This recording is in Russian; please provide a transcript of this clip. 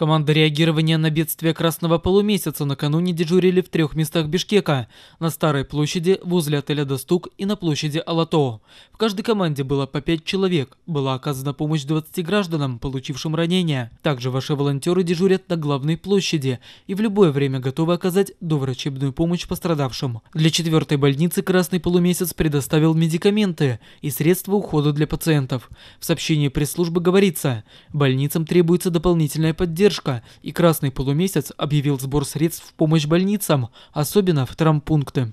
Команда реагирования на бедствие Красного Полумесяца накануне дежурили в трех местах Бишкека, на Старой площади, возле отеля «Достук» и на площади Алато. В каждой команде было по пять человек. Была оказана помощь 20 гражданам, получившим ранения. Также ваши волонтеры дежурят на главной площади и в любое время готовы оказать доврачебную помощь пострадавшим. Для четвертой больницы Красный Полумесяц предоставил медикаменты и средства ухода для пациентов. В сообщении пресс-службы говорится, больницам требуется дополнительная поддержка поддержка, и Красный полумесяц объявил сбор средств в помощь больницам, особенно в травмпункты.